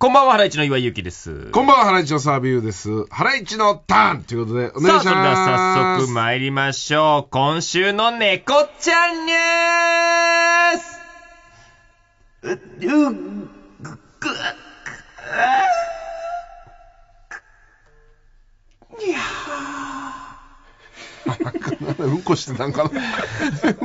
こんばんは、ハライチの岩井ゆきです。こんばんは、ハライチの澤ュ優です。ハライチのターンということで、お願いします。さあ、それでは早速参りましょう。今週の猫ちゃんニュースにゃうんこしてたんかな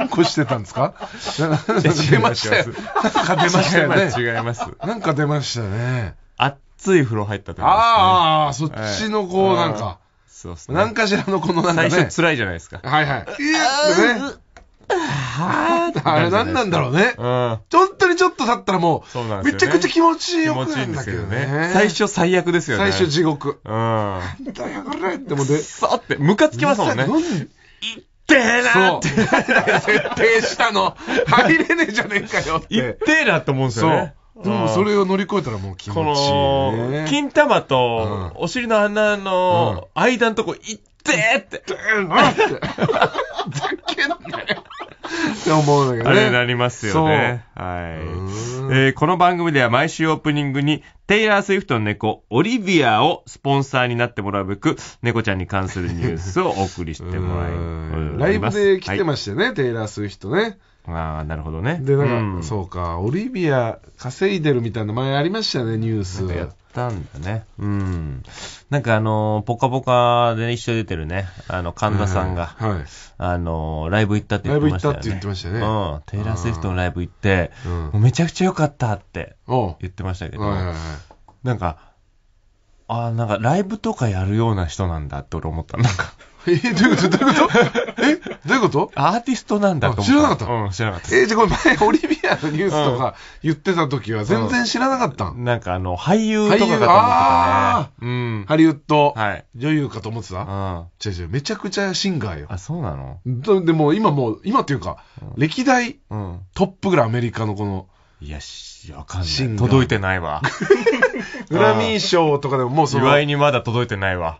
うんこしてたんですか出ましたよ。なんか出ましたよね。違います。なんか出ましたね。熱い風呂入ったとああ、そっちのこう、なんか。そうっすね。何かしらのこのなんかね。最初辛いじゃないですか。はいはい。えや、ね。はあれ何なんだろうね。うん。本当にちょっと経ったらもう、めちゃくちゃ気持ちよくなんだけどね。最初最悪ですよね。最初地獄。うん。だよ、これってもうで。さって、ムカつきますもんね。ってーなって。設定したの。入れねえじゃねえかよって。いってーなって思うんですよね。でもそれを乗り越えたらもう気持ちいい、ね、この、金玉とお尻の穴の間のとこ、いっべーって。なって。ざけんなよ。って思うのだけね。あれなりますよね。はい。えー、この番組では毎週オープニングに、テイラー・スウィフトの猫、オリビアをスポンサーになってもらうべく、猫ちゃんに関するニュースをお送りしてもらいます。ライブで来てましたね、はい、テイラー・スウィフトね。ああ、なるほどね。で、なんか、うん、そうか、オリビア稼いでるみたいな前ありましたね、ニュース。たんだね。うん。なんかあの、ぽかぽかで一緒出てるね、あの、神田さんが、はい、あの、ライブ行ったって言ってましたよね。ライブ行ったって言ってましたね。うん。テイラー・スウィフトのライブ行って、うん、めちゃくちゃ良かったって言ってましたけど、はいはいはい、なんか、ああ、なんかライブとかやるような人なんだって俺思った。なんかえー、どういうことどういうこと えどういうことアーティストなんだと思知らなかったうん、知らなかった。えー、じゃこれ前、オリビアのニュースとか言ってた時は全然知らなかったん、なんかあの、俳優とかかと思ってたね。うん。ハリウッド、はい。女優かと思ってた、うん。違う違う、めちゃくちゃシンガーよ。あ、そうなのでも今もう、今っていうか、歴代うん。トップぐらいアメリカのこの、いや、し、わかんなシンい。ガー届いてないわ。グラミー賞とかでももうその、岩井にまだ届いてないわ。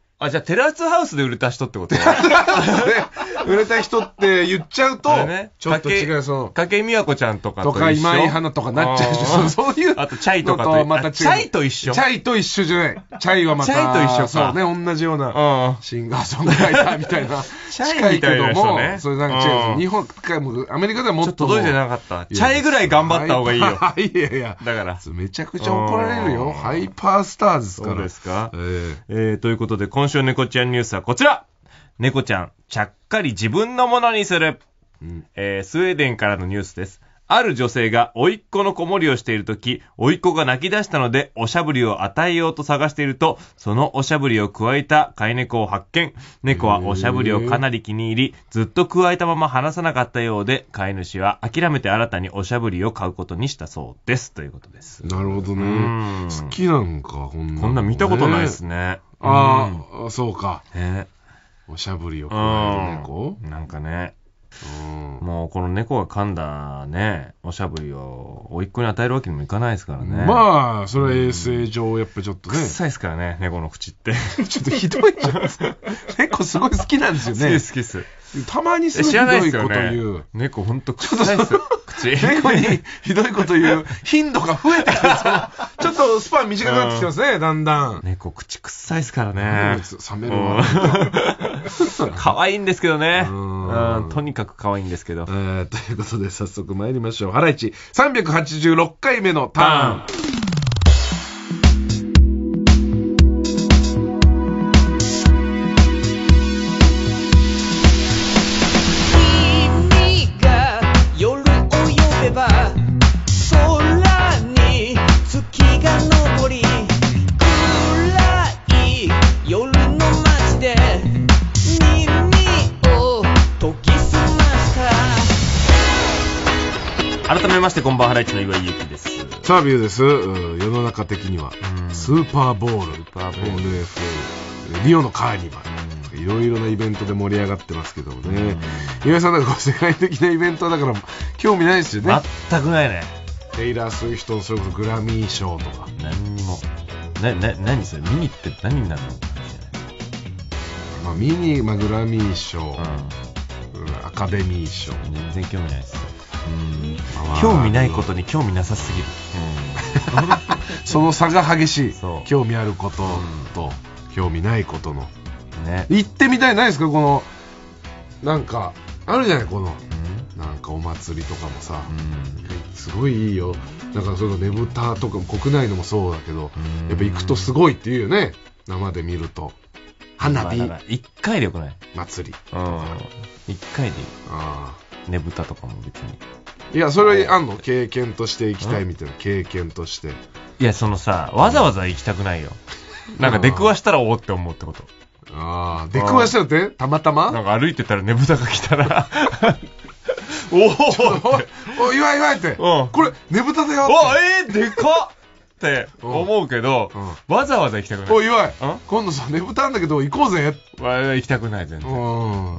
あ、じゃあテラスハウスで売れた人ってこと 売れた人って言っちゃうと、ちょっと違う、そう。かけみやこちゃんとかととか、今井花とかなっちゃうし、そういう。あと、チャイとかとまた違う。チャイと一緒。チャイと一緒じゃない。チャイはまた。チャイと一緒そうね、同じような、シンガーソングライターみたいな。近いけども、それなんか違う。日本、アメリカではもっと。届いてなかった。チャイぐらい頑張った方がいいよ。いやいや。だから。めちゃくちゃ怒られるよ。ハイパースターですから。そうですか。えー、ということで、今週猫ちゃんニュースはこちら猫ちゃん、ちゃっかり自分のものにする、うん、えー、スウェーデンからのニュースです。ある女性が甥っ子の子守りをしているとき、甥っ子が泣き出したので、おしゃぶりを与えようと探していると、そのおしゃぶりを加えた飼い猫を発見。猫はおしゃぶりをかなり気に入り、ずっと加えたまま離さなかったようで、飼い主は諦めて新たにおしゃぶりを買うことにしたそうです。ということです。なるほどね。好きなんか、こんな、ね、こんな見たことないですね。ああ、そうか。えー、おしゃぶりを加える猫なんかね。うん、もうこの猫が噛んだね、おしゃぶりをおいっ子に与えるわけにもいかないですからね。まあ、それは衛生上、やっぱちょっとね。臭いですからね、猫の口って。ちょっとひどいじゃないですか。猫すごい好きなんですよね。好き好きです。たまにすごいひどいこと言う。猫ほんと臭いですよ。口。猫にひどいこと言う頻度が増えてきて、ちょっとスパン短くなってきてますね、だんだん。猫口臭いですからね。冷めるわ。可愛いんですけどね。うん。とにかく可愛いんですけど。ということで早速参りましょう。ハライチ386回目のターン。改めましてこんばんはハライチの岩井ゆきですサービューです世の中的にはスーパーボールスーパーボール NFL リオのカーニバルいろいろなイベントで盛り上がってますけどもね岩井さんなんか世界的なイベントだから興味ないですよね全くないねテイラー・スウィフトのそれこそグラミー賞とか何にもなな何それ見に行って何になるのまあ、ミニ、まあ、グラミー賞、うん、アカデミー賞全然興味ないです興味ないことに興味なさすぎる、その差が激しい興味あることと興味ないことのね、行ってみたいないですかこのなんかあるじゃないこのなんかお祭りとかもさ、すごいいいよだからそのねぶたとかも国内のもそうだけど、うんやっぱ行くとすごいっていうよね生で見ると花火1回でよくない祭りうん回でいいあねぶたとかも別にいやそれあんの経験として行きたいみたいな、経験としていやそのさわざわざ行きたくないよなんか出くわしたらおおって思うってことああ出くわしたらってたまたまなんか歩いてたらねぶたが来たら おおおいおいわいって、うん、これねぶただよおえー、でかっって思うけど、わざわざ行きたくない。おい、岩井、今度さ、ねぶたんだけど行こうぜ。行きたくない、全然。おい、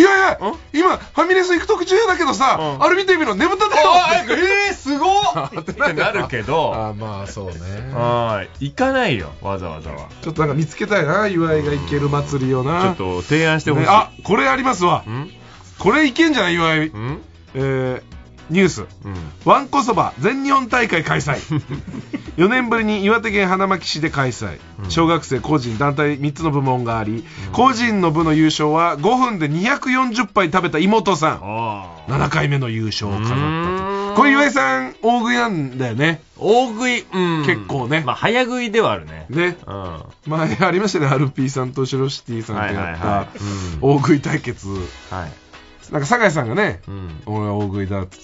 岩井、今、ファミレス行く時中だけどさ、あれ見てみろ、ねぶただよ。えー、すごっ ってなるけど、あまあそうね。行かないよ、わざわざは。ちょっとなんか見つけたいな、岩井が行ける祭りをな。ちょっと提案してほしい。あ、これありますわ。これいけんじゃない岩井。えーニュース、わ、うんこそば全日本大会開催4 年ぶりに岩手県花巻市で開催、うん、小学生個人団体3つの部門があり、うん、個人の部の優勝は5分で240杯食べた妹さん7回目の優勝を飾ったとこれ岩井さん大食いなんだよね大食い、うん、結構ね、まあ、早食いではあるねね、うん、前ありましたねアルピーさんとシロシティさんとやった大食い対決、はい、はいはいうんなんか酒井さんがね、うん、俺は大食いだって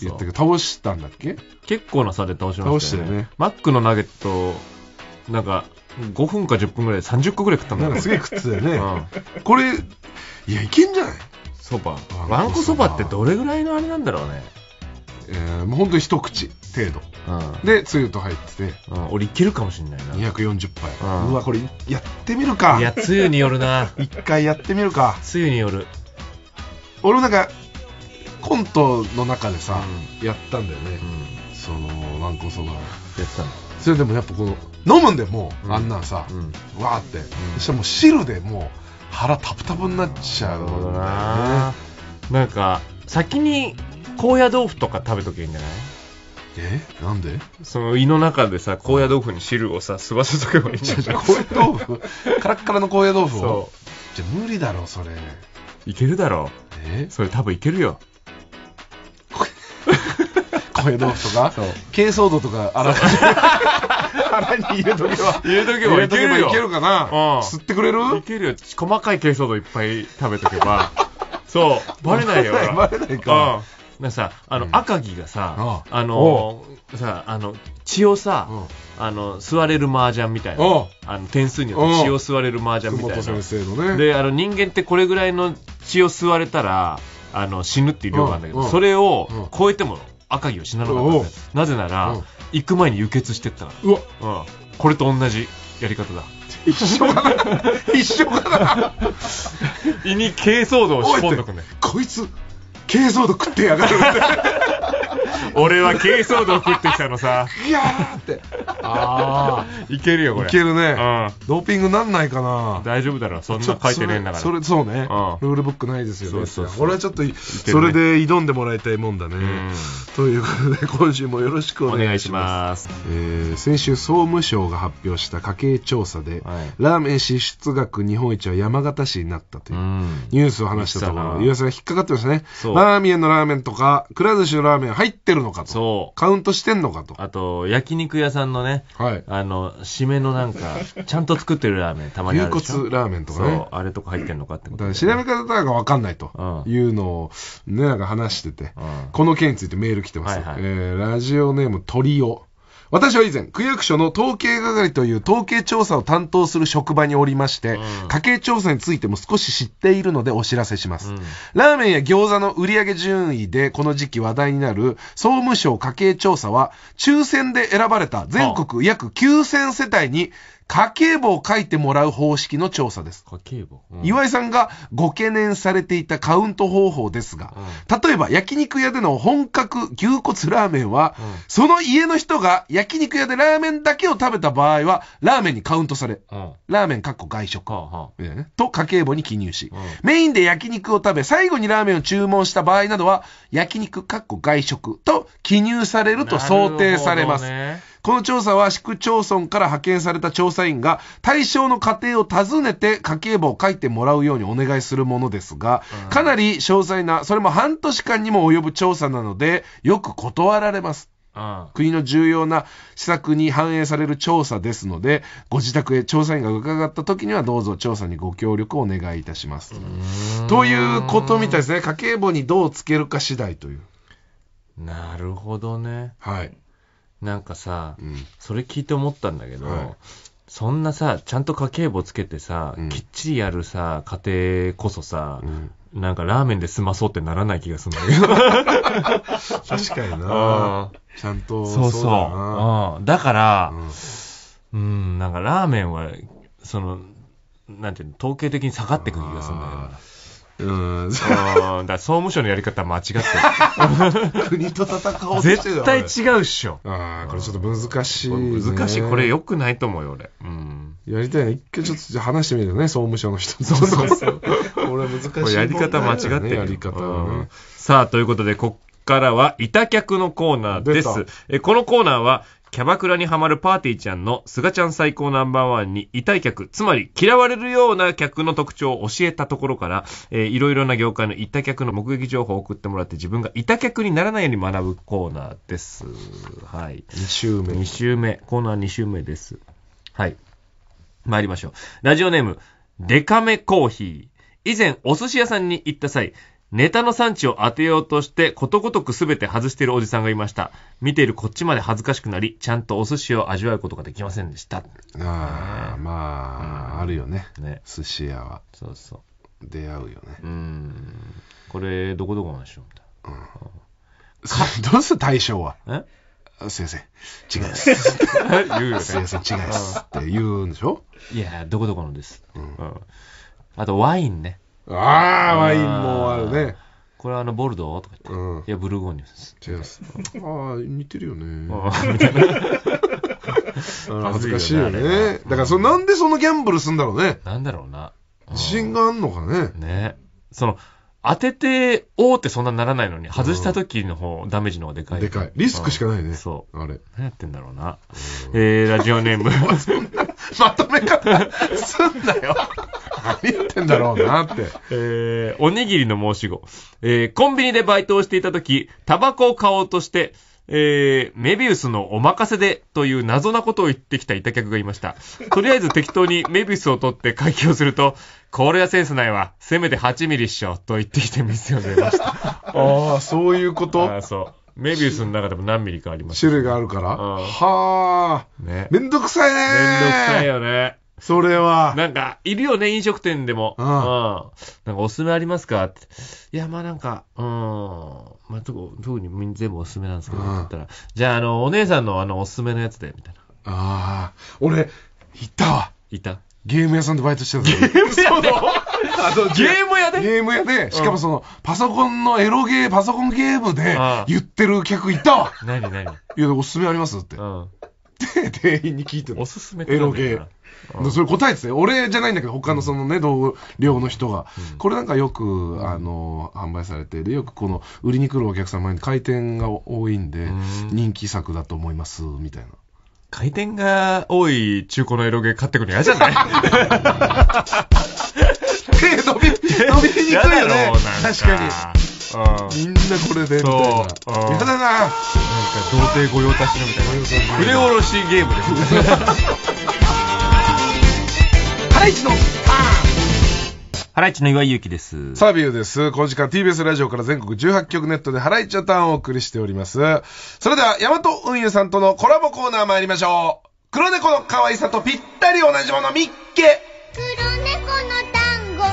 言って倒したんだっけ結構な差で倒しましたよね、マックのナゲットなんか5分か10分ぐらいで30個ぐらい食ったんだなんかすげえ食ってたよね、うん、これいやいけんじゃないそばわんこそばってどれぐらいのあれなんだろうねえー、もう本当に一口程度、うん、でつゆと入ってて、うん、俺いけるかもしれないな240杯、うん、うわこれやってみるかいやつゆによるな一回やってみるかつゆによる俺もなんかコントの中でさ、うん、やったんだよね、うん、そのわんこそばをやったのそれでもやっぱこの飲むんでもう、うん、あんなんさ、うん、わーって、そしたらもう汁でもう腹タプタプになっちゃう、ね、ななんか先に高野豆腐とか食べとけゃいいんじゃないえなんでその胃の中でさ高野豆腐に汁をさ吸わせとけばいいんじゃない高野豆腐カラッカラの高野豆腐をじゃ無理だろそれいけるだろうえそれ多分いけるよ。声豆腐とか、軽装度とかあら、腹 に入れとけば、入れとけばいけるよ。いけるかな、吸ってくれるいけるよ。細かい軽装度いっぱい食べとけば。そう、バレないよ。バレないか。うん、なさ、あの、赤城がさ、あの、さ、あの、血をさ、あの座れる麻雀みたいなあの点数によって血を吸われる麻雀みたいな、ね、であの人間ってこれぐらいの血を吸われたらあの死ぬっていう量があるんだけどそれを超えても赤城は死ななかったなぜなら行く前に輸血してったからうわ、うん、これと同じやり方だ一緒かな 一緒かな 胃に珪藻土を仕込んどくねこいつ珪藻土食ってやがる俺は軽装度食ってきたのさいやーってああいけるよこれいけるね、うん、ドーピングなんないかな大丈夫だろそんな書いてねえんだからそれそうね、うん、ルールブックないですよねそうそうこれはちょっと、ね、それで挑んでもらいたいもんだね、ん、ということで今週もよろしくお願いしますしえー、先週総務省が発表した家計調査で、はい、ラーメン支出額日本一は山形市になったというニュースを話したところ岩井が引っかかってましたねラーメンのラーメンとかくら寿司のラーメン入ってるのかと。そう。カウントしてんのかと。あと、焼肉屋さんのね、はい。あの、締めのなんか、ちゃんと作ってるラーメン、たまにあるでしょ。牛骨ラーメンとかね。そう、あれとか入ってんのかってこと、ね。調べ方がわかんないというのを、ね、なんか話してて、うん、この件についてメール来てます。はいはい、えー、ラジオネームトリオ。私は以前、区役所の統計係という統計調査を担当する職場におりまして、うん、家計調査についても少し知っているのでお知らせします。うん、ラーメンや餃子の売上順位でこの時期話題になる総務省家計調査は、抽選で選ばれた全国約9000世帯に家計簿を書いてもらう方式の調査です。家計簿、うん、岩井さんがご懸念されていたカウント方法ですが、うん、例えば焼肉屋での本格牛骨ラーメンは、うん、その家の人が焼肉屋でラーメンだけを食べた場合は、ラーメンにカウントされ、ラーメンかっ外食、と家計簿に記入し、メインで焼肉を食べ、最後にラーメンを注文した場合などは、焼肉かっ外食と記入されると想定されます。この調査は市区町村から派遣された調査員が対象の家庭を訪ねて家計簿を書いてもらうようにお願いするものですが、かなり詳細な、それも半年間にも及ぶ調査なので、よく断られます。国の重要な施策に反映される調査ですのでご自宅へ調査員が伺った時にはどうぞ調査にご協力をお願いいたしますということみたいですね家計簿にどうつけるか次第というなるほどねはいなんかさ、うん、それ聞いて思ったんだけど、はいそんなさ、ちゃんと家計簿つけてさ、うん、きっちりやるさ、家庭こそさ、うん、なんかラーメンで済まそうってならない気がするんだけど。確かになちゃんと。そうそう。そうだ,、から、うん、うん、なんかラーメンは、その、なんていうの、統計的に下がってくる気がするんだけど。うん、うだ総務省のやり方間違ってる 国と戦おう絶対違うっしょああこれちょっと難しい、ね、難しいこれよくないと思うよ俺、うん、やりたいね一回ちょっと話してみるね総務省の人そうそうそう これ難しい、ね、やり方間違ってる、やり方、ね、さあということでこっからは、板客のコーナーです。えこのコーナーは、キャバクラにハマるパーティーちゃんのすがちゃん最高ナンバーワンに痛い客、つまり嫌われるような客の特徴を教えたところから、えー、いろいろな業界のいた客の目撃情報を送ってもらって自分がいた客にならないように学ぶコーナーです。はい。2週目。2週目。コーナー2週目です。はい。参りましょう。ラジオネーム、デカメコーヒー。以前、お寿司屋さんに行った際、ネタの産地を当てようとしてことごとくすべて外しているおじさんがいました。見ているこっちまで恥ずかしくなり、ちゃんとお寿司を味わうことができませんでした。ああ、ね、まあ、あるよね。ね。寿司屋は。そうそう。出会うよね。うん。これ、どこどこなんでしょうみたいな。うん。どうする対象は。えすいません、違います。言うよね。いま違います。って言うんでしょいや、どこどこのです。うん。あと、ワインね。ああ、ワインもあるね。これはあのボルドーとか言って、うんいやブルゴーニュです違います。ああ、似てるよね。あー恥ずかしいよねだからそ、なんでそのギャンブルすんだろうね。なんだろうな。自信があんのかね。ね。その、当てて、おーってそんなにならないのに、外した時の方、ダメージの方がでかい。でかい。リスクしかないね。そう。あれ。何やってんだろうな。えー、ラジオネーム。まとめ方すんなよ。何言ってんだろうなって。えー、おにぎりの申し子。えー、コンビニでバイトをしていた時、タバコを買おうとして、えー、メビウスのお任せでという謎なことを言ってきたいた客がいました。とりあえず適当にメビウスを取って会計をすると、これはセンスないわ。せめて8ミリっしょ。と言ってきて店を出ました。ああ、そういうこあとーそう。メビウスの中でも何ミリかあります、ね、種類があるから、うん、はあ、ね、めんどくさいねめんどくさいよねそれは。なんか、いるよね、飲食店でも。うん。うん、なんか、おすすめありますかって。いや、まあなんか、うん。まあ、特に全部おすすめなんですけど、うん、だったら、じゃあ、あの、お姉さんのあの、おすすめのやつで、みたいな。ああ、俺、行ったわ。いたゲーム屋さんでバイトしてたゲーム屋で ゲーム屋でゲーム屋で、しかもその、パソコンのエロゲー、パソコンゲームで言ってる客いたわ。何何いや、おすすめありますって。うん。で、店員に聞いてる。おすすめエロゲー。うん、それ答えてたよ俺じゃないんだけど他のそのね、うん、同僚の人が、うん、これなんかよくあの販売されてでよくこの売りに来るお客様に回転が多いんで人気作だと思いますみたいな回転が多い中古のエロゲ買ってくるの嫌じゃない 手伸び、伸びにくいよね。確かに。みんなこれでみたいな。嫌だな。なんか童貞御用達のみたいな。腕おろしゲームです。ハイチのーハライチの岩井ゆきです。サービューです。この時間 TBS ラジオから全国18局ネットでハライチのターンをお送りしております。それでは、ヤマト運輸さんとのコラボコーナー参りましょう。黒猫の可愛さとぴったり同じもの、みっけ。黒猫の単語、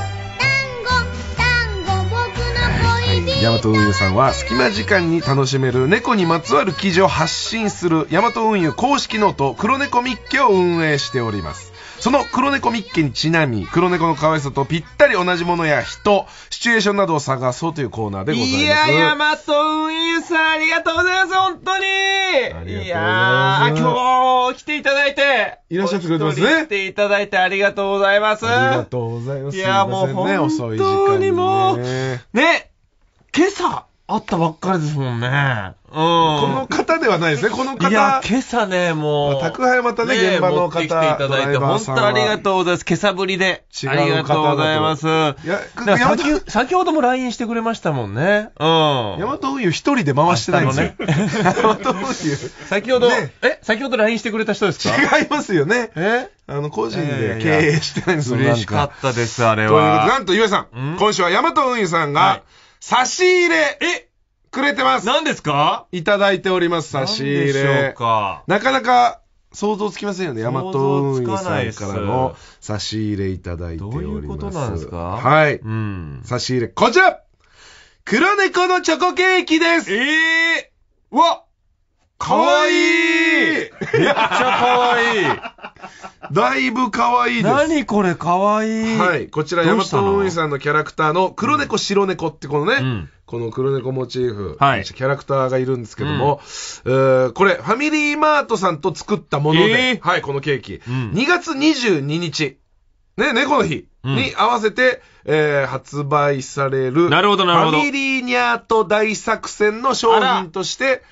単語、単語、僕の恋人。ヤマト運輸さんは隙間時間に楽しめる猫にまつわる記事を発信するヤマト運輸公式ノート黒猫みっけを運営しております。その黒猫ミッケにちなみ、黒猫の可愛さとぴったり同じものや人、シチュエーションなどを探そうというコーナーでございます。いや、ヤマト運輸さん、ありがとうございます、本当に。いいやー、今日来ていただいて。いらっしゃってくれてますね。来ていただいてありがとうございます。ありがとうございます。いや、もう本当にもう、ね、今朝、あったばっかりですもんね。うん。この方ではないですね、この方。いや、今朝ね、もう。宅配またね、現場の方。来ていただいて、本当ありがとうございます。今朝ぶりで。ありがとうございます。いや、先先ほども LINE してくれましたもんね。うん。ヤマト運輸一人で回してないんですよ。ヤマト運輸。先ほど、え、先ほど LINE してくれた人ですか違いますよね。えあの、個人で経営してないんですよ。嬉しかったです、あれは。ということで、なんと、岩井さん、今週はヤマト運輸さんが、差し入れえくれてます何ですかいただいております、差し入れ。でしょうか。なかなか想像つきませんよね。ヤマト運輸さんからの差し入れいただいております。どういうことなんですかはい。うん。差し入れ、こちら黒猫のチョコケーキですええー、わかわいいめっちゃかわいい だいぶ可愛いです。何これ可愛いはい。こちら、ヤマト運営さんのキャラクターの黒猫、白猫ってこのね、うん、この黒猫モチーフ、はい、キャラクターがいるんですけども、うん、これ、ファミリーマートさんと作ったもので、えー、はい、このケーキ。うん、2月22日、ね、猫の日に合わせて、うん、えー、発売される、なるほど、なるほど。ファミリーニャート大作戦の商品として、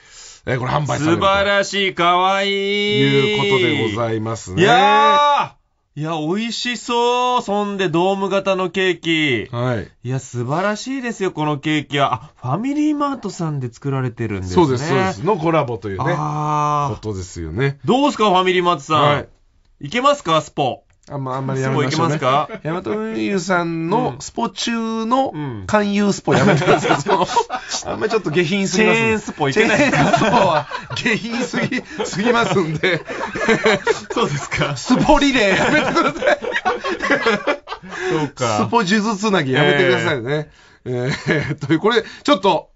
えー、これ販売される素晴らしい、かわいい。いうことでございますね。いやーいや、美味しそう。そんで、ドーム型のケーキ。はい。いや、素晴らしいですよ、このケーキは。あ、ファミリーマートさんで作られてるんですね。そうです、そうです。のコラボというね。ああ。ことですよね。どうすか、ファミリーマートさん。はい。いけますか、スポ。あんま、あんまりやめましょう、ね。スポいきますかヤマト運輸さんのスポ中の勧誘スポやめてください。その、あんまりちょっと下品すぎます、チェーンスポいけないチェーンスポは下品すぎ、すぎますんで。そうですか。スポリレーやめてください。そうか。スポ呪術つなぎやめてくださいね。えー、えー、とこれ、ちょっと、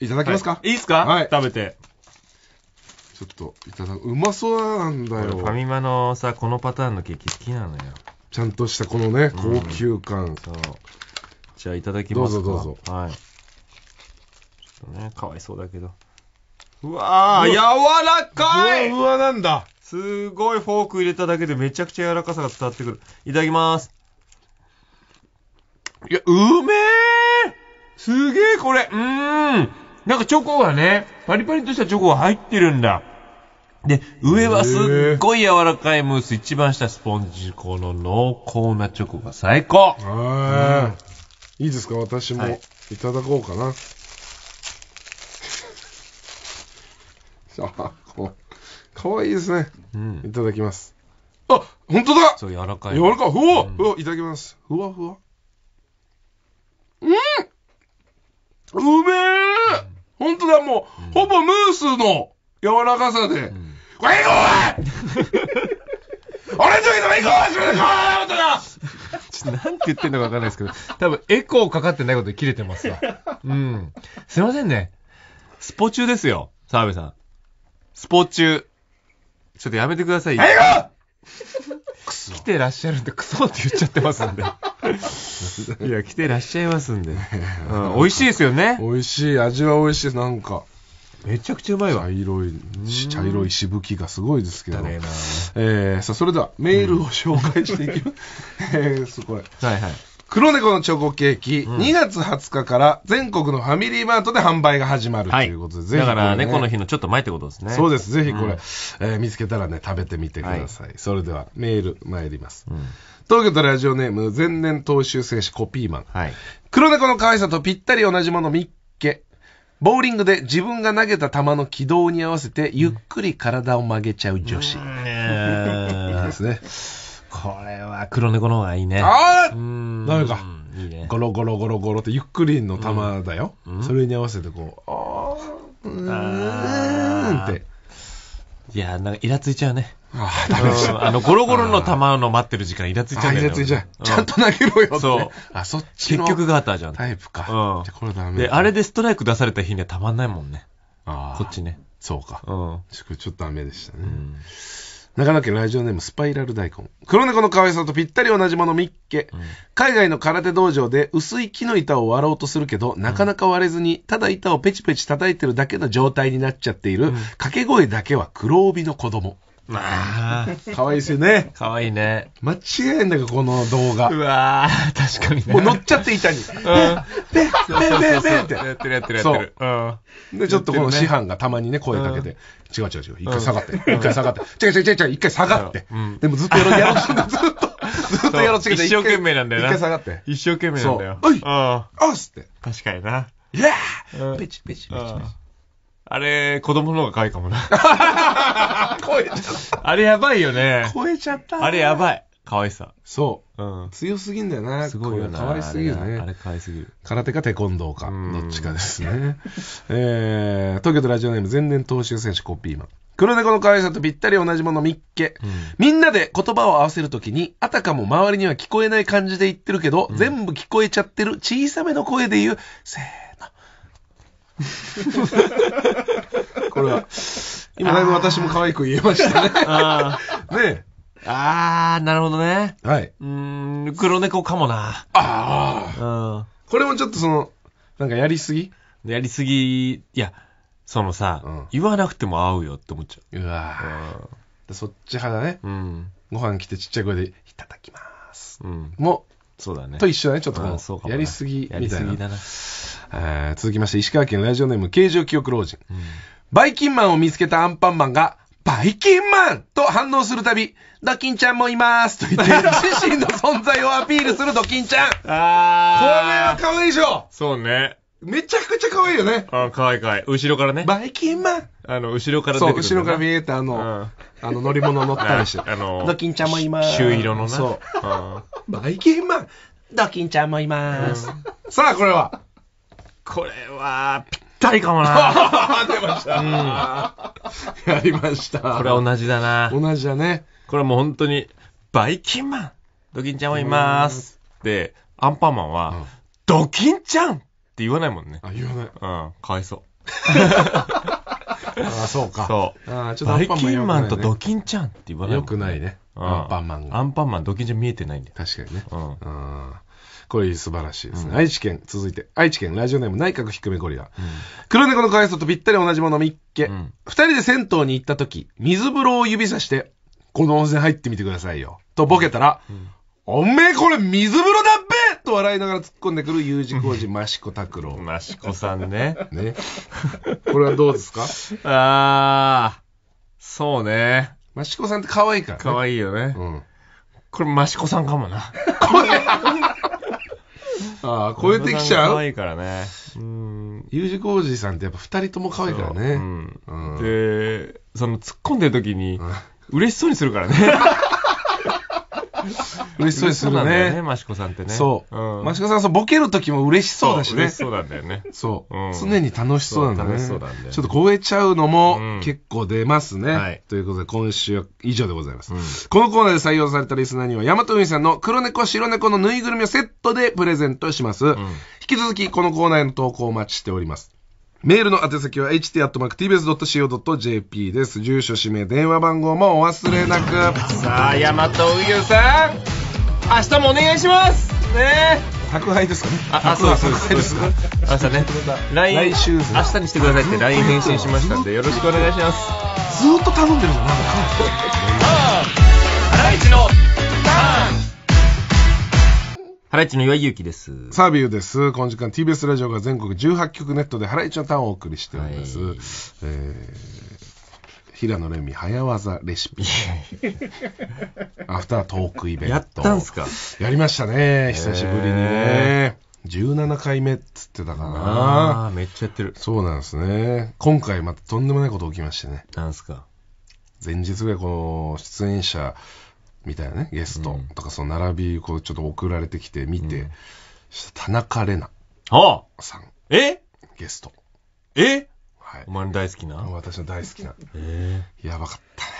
いただきますか、はい、いいっすかはい。食べて。ちょっといただくうまそうなんだよファミマのさこのパターンのケーキ好きなのよちゃんとしたこのね高級感、うん、そうじゃあいただきますどうぞどうぞはいちょっとねかわいそうだけどうわー柔らかいうわなんだすごいフォーク入れただけでめちゃくちゃ柔らかさが伝わってくるいただきますいやうめえすげえこれうーんなんかチョコがね、パリパリとしたチョコが入ってるんだ。で、上はすっごい柔らかいムース、一番下スポンジ、この濃厚なチョコが最高、うん、いいですか私も、い、ただこうかな。あ、こう。かわいいですね。うん、いただきます。あ、本当だそう、柔らかい。柔らかい。ふわ、うん、ふわ、いただきます。ふわふわ。うんうめえ、うん、本当だ、もう、ほぼムースの柔らかさで、ごめんごめ俺の時のエコーうすだちょっとなんて言ってんのかわかんないですけど、多分エコーかかってないことで切れてますわ。うん。すいませんね。スポ中ですよ、澤部さん。スポ中。ちょっとやめてください。エコー来てらっしゃるんで、クソって言っちゃってますんで。いや、来てらっしゃいますんで。うん、美味しいですよね。美味しい、味は美味しい、なんか。めちゃくちゃうまいわ。茶色い、茶色いしぶきがすごいですけど。えー、さあ、それではメールを紹介していきます。うん、えー、すごい。はいはい。黒猫のチョコケーキ、うん、2月20日から全国のファミリーマートで販売が始まるということで、はい、ぜひ、ね、だから猫、の日のちょっと前ってことですね。そうです。ぜひこれ、うん、えー、見つけたらね、食べてみてください。はい、それでは、メール参ります。うん東京都ラジオネーム前年投襲戦士コピーマン、はい、黒猫の可愛さとぴったり同じものミっけ。ボーリングで自分が投げた球の軌道に合わせて、ゆっくり体を曲げちゃう女子。ですね。これは黒猫の方がいいね。ああダメか。いいね。ゴロゴロゴロゴロってゆっくりの球だよ。それに合わせてこう、あー、うーんって。いや、なんかイラついちゃうね。ああ、ダメであの、ゴロゴロの球の待ってる時間、イラついちゃうんだよ、イラついちゃう。ちゃんと投げろよって。そう。あ、そっちの。結局ガーターじゃん。タイプか。うん。じゃこれダメ。で、あれでストライク出された日にはたまんないもんね。ああ。こっちね。そうか。うん。ちょっとダメでしたね。うん長野県ラジオネームスパイラル大根黒猫の可愛さとぴったり同じものミッケ、うん、海外の空手道場で薄い木の板を割ろうとするけど、なかなか割れずにただ板をペチペチ叩いてるだけの状態になっちゃっている、掛、うん、け声だけは黒帯の子供まあ、かわいいですよね。かわいいね。間違えんだけど、この動画。うわー、確かにね。もう乗っちゃって板に。うん。で、で、で、で、って。やってるやってるやってる。うん。で、ちょっとこの師範がたまにね、声かけて、違う違う違う、一回下がって、一回下がって、違う違う違う違う、一回下がって。でもずっとやろう、やろだ。ずっと。ずっとやろして一生懸命なんだよな。一回下がって。一生懸命なんだよ。おいおっすって。確かにな。いやーペチペチペチペチ。あれ、子供の方が可愛いかもな。超えちゃった。あれやばいよね。超えちゃった。あれやばい。可愛さ。そうん強すぎんだよな。すごいよな。可愛すぎるあれあれ可愛すぎる。空手かテコンドーか、どっちかですね。えー、東京都ラジオネーム前年投手選手コピーマン。黒猫の可愛さとぴったり同じものミっけ。みんなで言葉を合わせるときに、あたかも周りには聞こえない感じで言ってるけど、全部聞こえちゃってる小さめの声で言う、せー これは。今、だいぶ私も可愛く言えましたね。あ あ。ねあなるほどね。はい。うん、黒猫かもな。ああ。うん。これもちょっとその、なんかやりすぎやりすぎ、いや、そのさ、言わなくても合うよって思っちゃう。うわそっち派だね。うん。ご飯来てちっちゃい声で、いただきます。うん。も、そうだね。と一緒だね、ちょっと、うやりすぎやりすぎだな。えー、続きまして、石川県ラジオネーム、形状記憶老人。うん、バイキンマンを見つけたアンパンマンが、バイキンマンと反応するたび、ドキンちゃんもいますと言って、自身の存在をアピールするドキンちゃん。あー。これは可愛いでしょそうね。めちゃくちゃ可愛いよね。あ可愛い可愛い。後ろからね。バイキンマンあの、後ろから出てくる、ね。そう、後ろから見えたあの、うん、あの乗り物乗ったりして。あの、ドキンちゃんもいます。朱色のね。そう。バイキンマンドキンちゃんもいます。さあ、これはこれは、ぴったりかもな。出ました。うん、やりました。これは同じだな。同じだね。これはもう本当に、バイキンマン、ドキンちゃんはいます。で、アンパンマンは、うん、ドキンちゃんって言わないもんね。あ、言わない。うん、かわいそう。あそうか。そう。あちょっと、ね、バイキンマンとドキンちゃんって言わない、ね。よくないね。アンパンマンが。アンパンマン、ドキンちゃん見えてないんだよ。確かにね。うん。これ素晴らしいですね。うん、愛知県、続いて、愛知県ラジオネーム内閣低めゴリラ。うん、黒猫の可愛とぴったり同じもの見っけ。二、うん、人で銭湯に行った時、水風呂を指さして、この温泉入ってみてくださいよ。とボケたら、おめえこれ水風呂だっべと笑いながら突っ込んでくる U 字工事益子拓郎。益子さんね。ね。これはどうですかああ、そうね。益子さんって可愛いから、ね。可愛いよね。うん。これ益子さんかもな。これ ああ、超えてきちゃう可愛いからね。うん。U 字工事さんってやっぱ二人とも可愛いからね。ううん、うん、で、その突っ込んでる時に、嬉しそうにするからね。嬉しそうにするね。ね、マシコさんってね。そう。うん、マシコさん、そう、ボケる時も嬉しそうだしね。嬉しそうなんだよね。そう。常に楽しそうなんだね。そうだ、ね、ちょっと超えちゃうのも結構出ますね。はい。ということで、今週は以上でございます。このコーナーで採用されたリスナーには、ヤマトウさんの黒猫、白猫のぬいぐるみをセットでプレゼントします。引き続き、このコーナーへの投稿をお待ちしております。メールの宛先は h t t v s c o j p です。住所、氏名、電話番号もお忘れなく。さあ、大和右優さん明日もお願いしますね宅配ですかねあ、あそうですそうです明日ね来週明日にしてくださいって LINE 返信しましたんでよろしくお願いしますずっと頼んでるじゃんなんかハライチのハラの岩井ゆうきです。サービューです。この時間 TBS ラジオが全国18局ネットでハライチのターンをお送りしております。はい、え平野レミ早技レシピ。アフタートークイベント。やったんすかやりましたね。久しぶりにね。17回目っつってたかな。あめっちゃやってる。そうなんですね。今回またとんでもないこと起きましてね。なんすか前日ぐらいこの出演者みたいなね、ゲストとかその並び、こうちょっと送られてきて見て、うん、田中玲奈さん。えゲスト。えはい。お前の大好きな私の大好きな。ええー、やばかったね。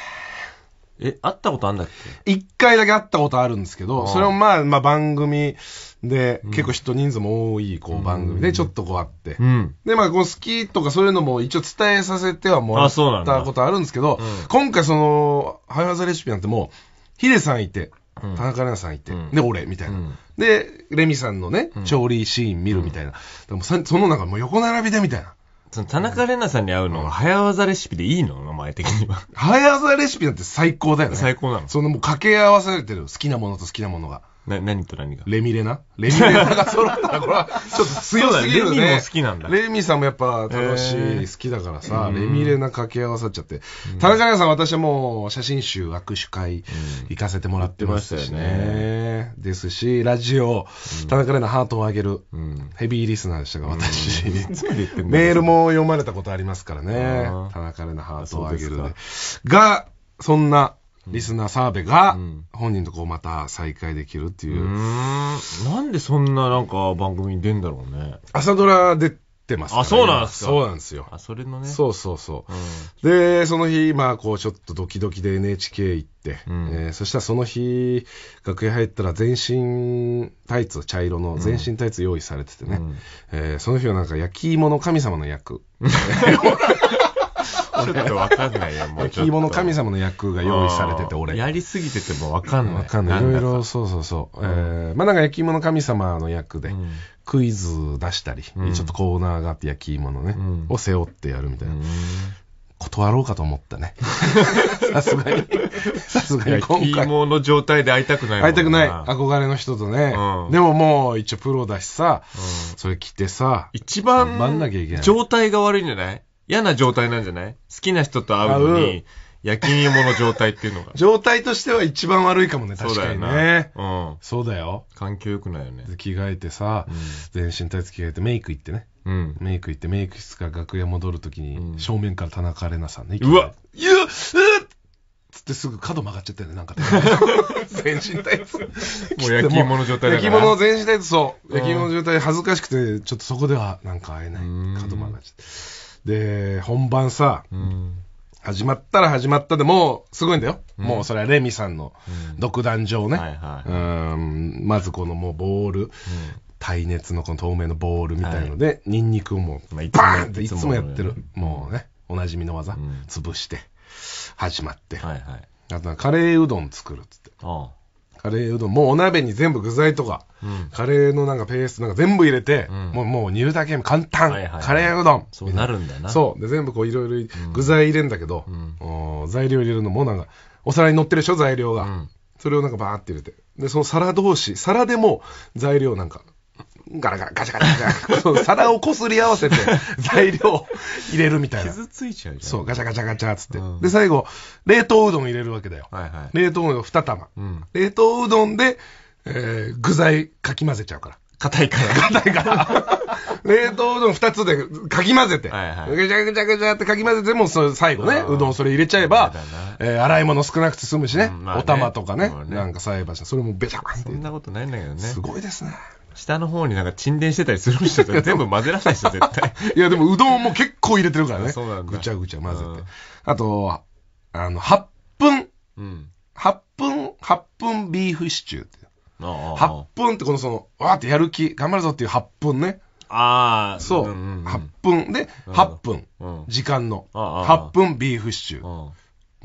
え、会ったことあるんだっけ一回だけ会ったことあるんですけど、それもまあ、まあ番組で、うん、結構人人数も多い、こう番組で、ちょっとこうあって。うん、で、まあ、こう好きとかそういうのも一応伝えさせてはもらったことあるんですけど、うん、今回その、ハイハザレシピなんてもう、ヒデさんいて、田中玲奈さんいて、で、俺、みたいな。で、レミさんのね、調理シーン見るみたいな。でもそのかもう横並びでみたいな。その田中玲奈さんに会うのは早業レシピでいいの名前的には。早業レシピだって最高だよね。最高なの。そのもう掛け合わされてる。好きなものと好きなものが。な、何と何がレミレナレミレナが揃ったら、これは、ちょっと強すぎるね。レミも好きなんだ。レミさんもやっぱ楽しい、えー、好きだからさ、レミレナ掛け合わさっちゃって。田中さん、私はもう、写真集握手会行かせてもらってますしね。ねですし、ラジオ、田中玲奈ハートをあげる、うん、ヘビーリスナーでしたが、私、メールも読まれたことありますからね。田中玲奈ハートをあげる、ね。が、そんな、リスナー澤部が本人とこうまた再会できるっていう。うん、なんでそんななんか番組に出んだろうね。朝ドラ出てます、ね、あ、そうなんですかそうなんですよ。あ、それのね。そうそうそう。うん、で、その日、まあこうちょっとドキドキで NHK 行って、うん、えー、そしたらその日、楽屋入ったら全身タイツ、茶色の全身タイツ用意されててね。うん、えー、その日はなんか焼き芋の神様の役。ちょっとわかんないよ、もう 焼き芋の神様の役が用意されてて、俺。やりすぎててもわかんない。わかんない。いろいろ、そうそうそう。うん、えー、まあなんか焼き芋の神様の役で、クイズ出したり、うん、ちょっとコーナーがあって焼き芋のね、うん、を背負ってやるみたいな。断ろうかと思ったね。さすがに。さすがに今回。焼きの状態で会いたくない会いたくない。憧れの人とね。うん、でももう一応プロだしさ、うん、それ着てさ、一番、状態が悪いんじゃない嫌な状態なんじゃない好きな人と会うのに、焼き芋の状態っていうのが。状態としては一番悪いかもね、確かにね。うん。そうだよ。環境良くないよね。着替えてさ、全身タイツ着替えてメイク行ってね。うん、メイク行ってメイク室から楽屋戻るときに、正面から田中玲奈さんね。うわゆうっつってすぐ角曲がっちゃったよね、なんか。全身タイツ。もう焼き芋の状態だ焼き芋の全身タイツ、そう。焼き芋の状態恥ずかしくて、ちょっとそこではなんか会えない。角曲がっちゃった。で、本番さ、うん始まったら始まったでもうすごいんだよ、うん、もうそれはレミさんの独壇場ね、うんまずこのもうボール、うん、耐熱のこの透明のボールみたいので、はい、ニンニクをもうバーンっていつもやってる、もうね、おなじみの技、うん、潰して、始まって、はいはい、あとはカレーうどん作るっつって。ああカレーうどん、もうお鍋に全部具材とか、うん、カレーのなんかペーストなんか全部入れて、うん、もうもう煮るだけ簡単、はいはいはい、カレーうどん。そうなるんだよな。そう。で、全部こういろいろ具材入れんだけど、うん、材料入れるのもなんか、お皿に乗ってるでしょ、材料が。それをなんかバーって入れて。で、その皿同士、皿でも材料なんか、ガラガラガチャガチャガチャ皿をこすり合わせて 材料入れるみたいな傷ついちゃうじゃんそうガチャガチャガチャっつって、うん、で最後冷凍うどん入れるわけだよ、はいはい、冷凍うどん2玉、うん、冷凍うどんで、えー、具材かき混ぜちゃうから硬いから硬いから 冷凍うどん2つでかき混ぜて、はいはい、ぐちゃぐちゃぐちゃってかき混ぜてもそれ最後ねうどんそれ入れちゃえば、えー、洗い物少なくて済むしねうんまあね、お玉とかね、ね、なんか菜箸それもべちゃってそんなことないんだけどねすごいですね下の方になんか沈殿してたりする人全部混ぜらないでしょ絶対。いや、でもうどんも結構入れてるからね。そうなんだ。ぐちゃぐちゃ混ぜて。あと、あの、8分。うん。8分、8分ビーフシチューって。8分ってこのその、わーってやる気、頑張るぞっていう8分ね。ああ。そう。8分で、8分。時間の。8分ビーフシチュ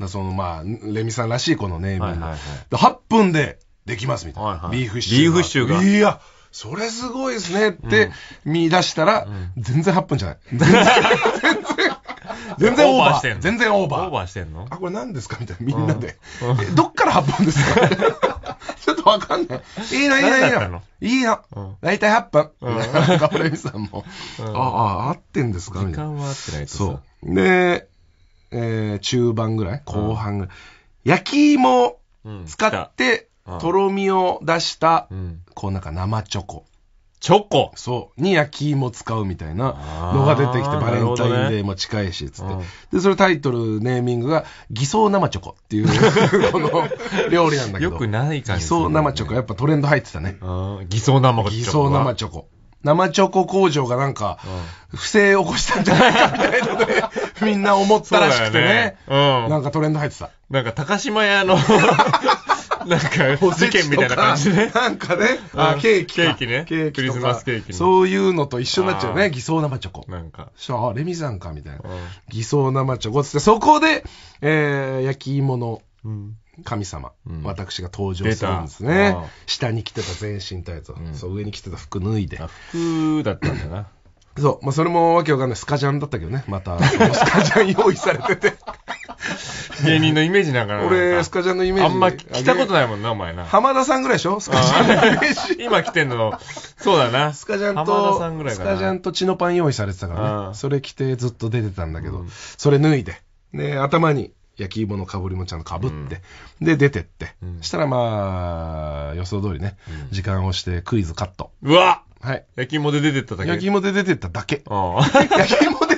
ー。そのまあ、レミさんらしいこのネーミング。8分でできますみたいな。ビーフシチュー。ビーフシチューが。いや。それすごいですねって見出したら、全然8分じゃない。全然、全然、全然オーバー。してんの全然オーバー。オーバーしてんのあ、これ何ですかみたいな、みんなで。えどっから8分ですか ちょっとわかんない。いいの、いいの、いいの。いいの。大体8分。カプレミさんも。ああ、合ってんですか時間は合ってないとそう。で、え中盤ぐらい後半ぐらい。焼き芋使って、とろみを出した、こうなんか生チョコ。チョコそう。に焼き芋使うみたいなのが出てきて、バレンタインデーも近いし、つって、ねで、それタイトル、ネーミングが、偽装生チョコっていう この料理なんだけど。よくない感じ、ね、偽装生チョコ、やっぱトレンド入ってたね。偽装生チョコ。偽装生チョコ。生チョコ工場がなんか、不正を起こしたんじゃないかみたいなので、みんな思ったらしくてね。ねうん、なんかトレンド入ってた。なんか高島屋のなんか、事件みたいな感じね。なんかね、あ、ケーキ。ケーキね。ケーキ。クリスマスケーキ。そういうのと一緒になっちゃうね。偽装生チョコ。なんか。あ、レミさんか、みたいな。偽装生チョコつって、そこで、えー、焼き芋の、神様、うん、私が登場するんですね下に着てた全身タイツ、うん、そう上に着てた服脱いで服だったんだなそう、まあ、それもわけわかんないスカジャンだったけどねまたスカジャン用意されてて 芸人のイメージなんかな俺スカジャンのイメージあんま来たことないもんなお前な浜田さんぐらいでしょスカジャンのイメージ 今来てんのそうだなスカジャンとスカジャンと血のパン用意されてたからねそれ着てずっと出てたんだけど、うん、それ脱いでで頭に焼き芋のかぶりもちゃんとかぶって、うん、で、出てって、うん、したらまあ、予想通りね、うん、時間をしてクイズカット。うわはい。焼き芋で出てっただけ。焼き芋で出てっただけ。焼き芋で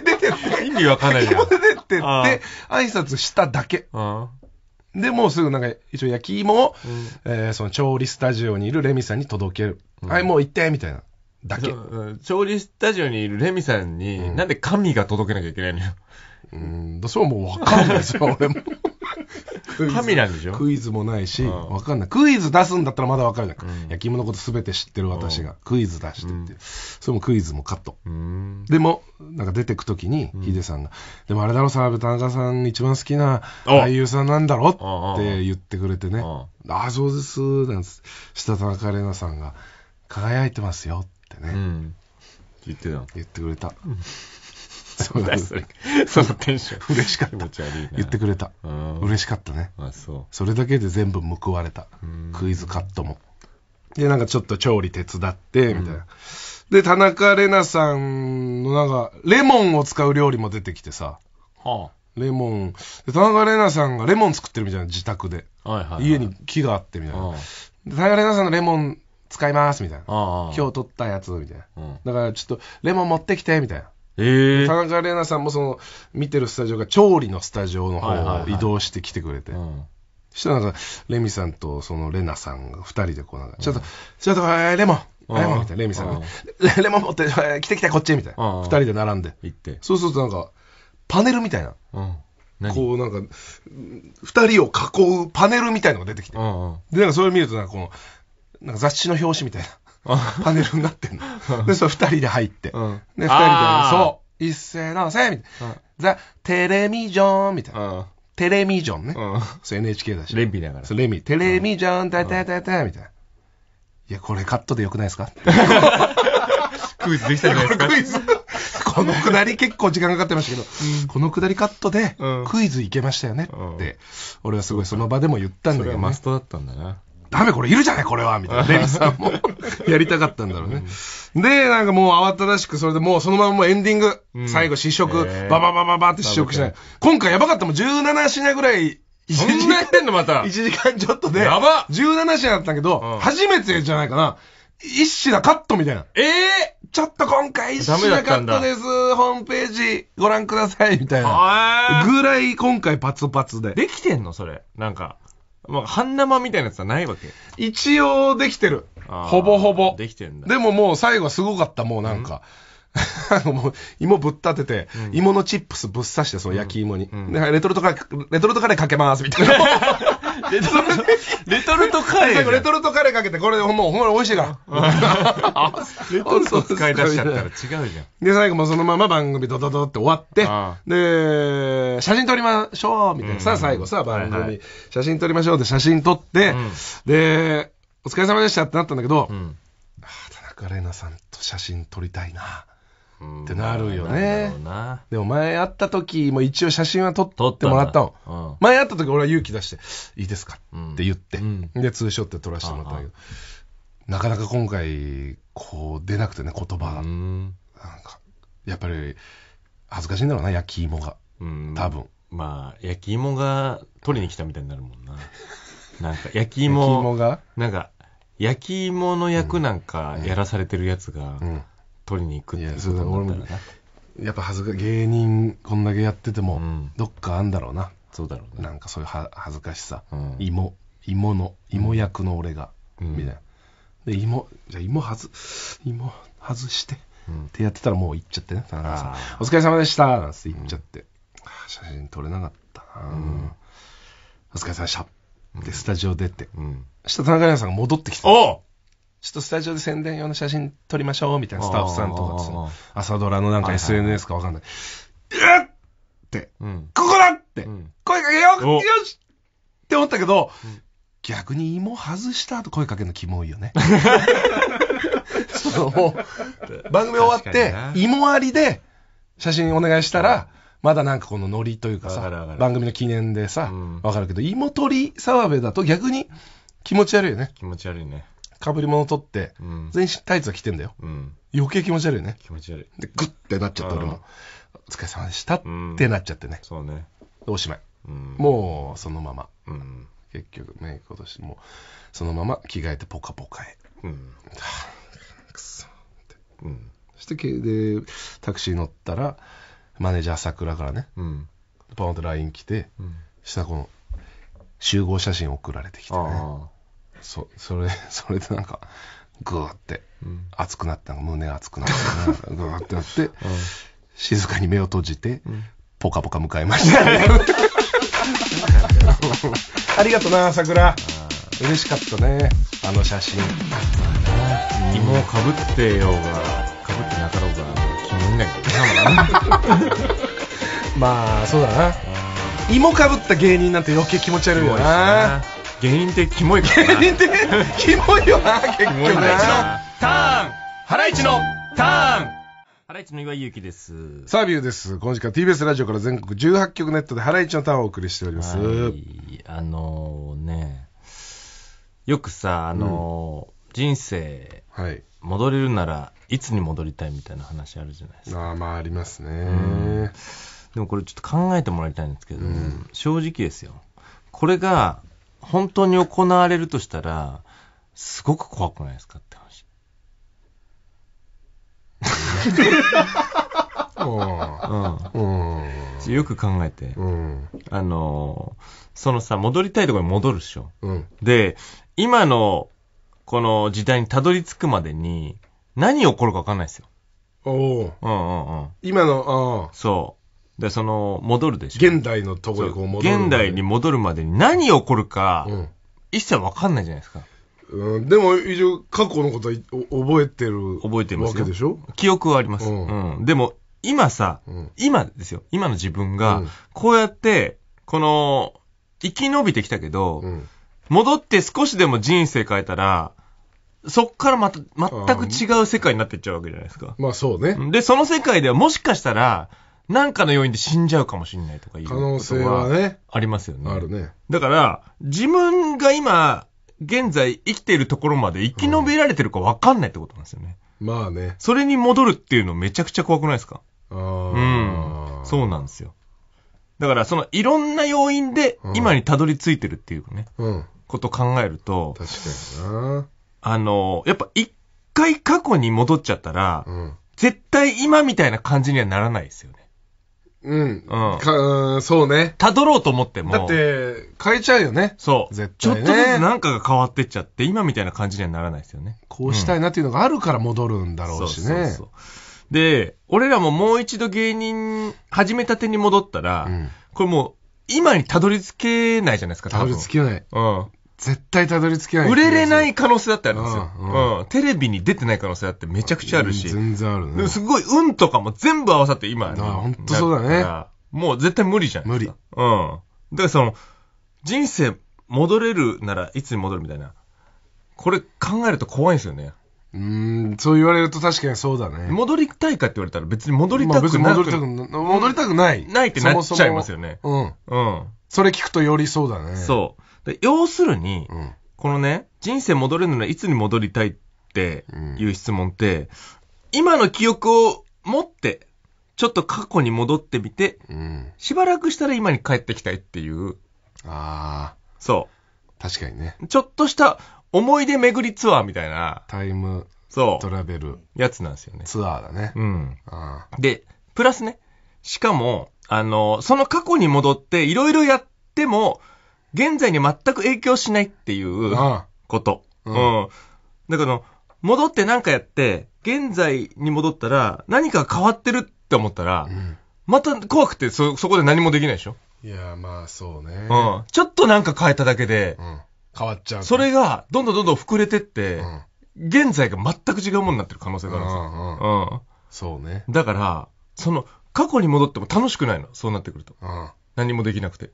意味わかんないじゃん。ってってって、挨拶しただけ。で、もうすぐなんか、一応焼き芋を、えーその調理スタジオにいるレミさんに届ける。はい、もう行って、みたいな。だけ。調理スタジオにいるレミさんに、なんで神が届けなきゃいけないのよ。うん、そうもうわかんないですよ、俺も。カミラでしょクイズもないし、わかんない。クイズ出すんだったらまだわかるじゃん。焼き芋のことすべて知ってる私が、クイズ出してって。それもクイズもカット。でも、なんか出てくときに、ヒデさんが、でもあれだろ、澤部田中さん一番好きな俳優さんなんだろって言ってくれてね。ああ、そうです、なんした田中玲奈さんが、輝いてますよってね。言ってた。言ってくれた。そうだそれそのテンション嬉しかった言ってくれた嬉しかったねあそうそれだけで全部報われたクイズカットもでなんかちょっと調理手伝ってみたいな、で田中玲奈さんのなんかレモンを使う料理も出てきてさ、はあ、レモン田中玲奈さんがレモン作ってるみたいな自宅で、家に木があってみたいな、田中玲奈さんのレモン使いますみたいな今日取ったやつみたいな、だからちょっとレモン持ってきてみたいなえ田中玲奈さんもその見てるスタジオが調理のスタジオの方を移動してきてくれて、はいはいはいうんそしたらレミさんとそのレナさんが二人でこうなんか、ちょっと、ちょっと、えー、レモン、レモンみたいな、レミさんが、レモン持って、来て来てこっちみたいな。二人で並んで。行って。そうするとなんか、パネルみたいな。こうなんか、二人を囲うパネルみたいのが出てきて。で、なんかそれ見るとなんかこの、なんか雑誌の表紙みたいな。パネルになってんの。で、そう、二人で入って。うん、で、二人で、そう、一斉のせみたいな。ザ・テレミジョンみたいな。テレミジョンね。うん、そう、NHK だし。レミだから。そう、レミ。テレミジョン、タタタタみたいな。いや、これカットでよくないですかクイズできたじゃないですか。クイズ。このくだり結構時間かかってましたけど、うん、このくだりカットでクイズいけましたよねって、俺はすごいその場でも言ったんだけど、ね、マストだったんだな。ダメこれいるじゃないこれはみたいな。レミさんも やりたかったんだろうね。で、なんかもう慌ただしく、それでもうそのままもうエンディング、うん最後試食、バババババって試食しない。今回やばかったもん、17品ぐらい、そんなやってんのまた1時間ちょっとで、やば17品だったけど、うん初めてじゃないかな。一品カットみたいな。ええちょっと今回一品カットです。ホームページご覧ください。みたいな。ぐらい今回パツパツで。できてんのそれ。なんか。まあ、半生みたいなやつはないわけ。一応できてる。ほぼほぼ。できてんだ。でももう最後はすごかった、もうなんか。もう、芋ぶっ立てて、うん、芋のチップスぶっ刺して、その焼き芋に。うんレトルトカレー、レトルトカレーかけます、みたいな。レトルト、レトルトカレーレトルトカレーかけて、これもうほんまに美味しいから。レトルト使い出しちゃったら違うじゃん。で、最後もそのまま番組ドドドって終わって、で、写真撮りましょう、みたいな。さあ最後さ、番組、写真撮りましょうって写真撮って、で、お疲れ様でしたってなったんだけど、あ、田中玲奈さんと写真撮りたいな。ってなるよね。でも前会った時も一応写真は撮ってもらったの。前会った時俺は勇気出して、いいですかって言って、で、ツーショット撮らせてもらったけど、なかなか今回、こう出なくてね、言葉が。なんか、やっぱり恥ずかしいんだろうな、焼き芋が。多分。まあ、焼き芋が取りに来たみたいになるもんな。なんか焼き芋、焼き芋がなんか、焼き芋の役なんかやらされてるやつが、うん取りに行くっていうそうだやっぱ恥ずか芸人こんだけやってても、うん、どっかあんだろうなそうだろう、ね、なんかそういうは恥ずかしさ、うん、芋芋の芋役の俺が、うん、みたいなで芋じゃ芋はず芋外して、ってやってたらもう行っちゃってね田中さん「お疲れ様でした」なんて言っちゃって、写真撮れなかったな、お疲れ様でしたでスタジオ出て、うん、した田中さんが戻ってきておちょっとスタジオで宣伝用の写真撮りましょう、みたいなスタッフさんとか朝ドラのなんか SNS かわかんない。うっって、うん、ここだって、うん、声かけようよしって思ったけど、うん、逆に芋外した後声かけるのキモいよね。その、番組終わって、芋ありで写真お願いしたら、まだなんかこのノリというかさ、番組の記念でさ、わ、かるけど、芋取り澤部だと逆に気持ち悪いよね。気持ち悪いね。かぶり物取って、うん、全身タイツは着てんだよ、うん、余計気持ち悪いね気持ち悪いでグッてなっちゃった俺もお疲れ様でしたってなっちゃってね、そうねおしまい、もうそのまま、結局メイク落としてもうそのまま着替えてポカポカへ、うん、くそって、うん、そしてでタクシー乗ったらマネージャー桜からね、うん、ポンと LINE 来て、うん、したこの集合写真送られてきてねそ それそれでなんかグーって熱くなったの、胸熱くなったの、ね、グーってなって、うん、静かに目を閉じて、うん、ポカポカ迎えました、ありがとな桜嬉しかったねあの写真芋をかぶってようがかぶってなかろうが気いないけどなまあそうだな芋かぶった芸人なんて余計気持ち悪いよな原因ってキモいからな原因ってキモいよな結局ターンハライチのターンハライチの岩井ゆきです。サービューです。この時間 TBS ラジオから全国18局ネットでハライチのターンをお送りしております。はい、あのー、ね、よくさ、あのーうん、人生、はい、戻れるならいつに戻りたいみたいな話あるじゃないですか。あまあありますね、うん、でもこれちょっと考えてもらいたいんですけど、うん、正直ですよ。これが本当に行われるとしたら、すごく怖くないですかって話。うん、よく考えて、うん、あのそのさ戻りたいところに戻るっしょ、うん、で今のこの時代にたどり着くまでに何起こるか分かんないですよおお、うんうんうん、今のああそうで、その、戻るでしょ。現代のとこにこう戻る。現代に戻るまでに何起こるか、うん、一切わかんないじゃないですか。うん、でも、一応、過去のことは覚えてる覚えてますわけでしょ記憶はあります。うん、うん、でも、今さ、うん、今ですよ。今の自分が、こうやって、この、生き延びてきたけど、戻って少しでも人生変えたら、そっからまた、全く違う世界になっていっちゃうわけじゃないですか。まあそうね。で、その世界ではもしかしたら、なんかの要因で死んじゃうかもしれないとかいう可能性はね。ありますよね。あるね。だから、自分が今、現在生きているところまで生き延びられてるか分かんないってことなんですよね。うん、まあね。それに戻るっていうのめちゃくちゃ怖くないですかうん。そうなんですよ。だから、そのいろんな要因で今にたどり着いてるっていうね、うん、こと考えると、確かにな。あの、やっぱ一回過去に戻っちゃったら、うん、絶対今みたいな感じにはならないですよね。うん。うん。か、そうね。辿ろうと思っても。だって、変えちゃうよね。そう。絶対、ね、ちょっとずつなんかが変わってっちゃって、今みたいな感じにはならないですよね。こうしたいなっていうのがあるから戻るんだろうしね。うん、そうそうそうで、俺らももう一度芸人、始めたてに戻ったら、うん、これもう、今にたどり着けないじゃないですか、たどり着けない。うん。絶対たどり着けない。売れれない可能性だってあるんですよ。うん、テレビに出てない可能性だってめちゃくちゃあるし。全然あるね。すごい運とかも全部合わさって今、ね。ああ、ほんとそうだねもう絶対無理じゃん。無理。うん。だからその、人生戻れるならいつに戻るみたいな。これ考えると怖いんですよね。うん、そう言われると確かにそうだね。戻りたいかって言われたら別に戻りたくない。戻りたくない。戻りたくない。ないってなっちゃいますよね。うん。うん。それ聞くとよりそうだね。そう。で要するに、うん、このね、人生戻れるのはいつに戻りたいっていう質問って、うん、今の記憶を持って、ちょっと過去に戻ってみて、うん、しばらくしたら今に帰ってきたいっていう。ああ。そう。確かにね。ちょっとした思い出巡りツアーみたいな。タイムそう。トラベル。やつなんですよね。ツアーだね。うん。で、プラスね、しかも、あの、その過去に戻っていろいろやっても、現在に全く影響しないっていうこと。うん。うん、だから、戻って何かやって、現在に戻ったら、何か変わってるって思ったら、うん、また怖くてそ、そこで何もできないでしょいや、まあそうね。うん。ちょっとなんか変えただけで、うん、変わっちゃう。それが、どんどんどんどん膨れてって、うん、現在が全く違うものになってる可能性があるんですよ。うん。そうね。だから、その、過去に戻っても楽しくないの、そうなってくると。うん。何もできなくて。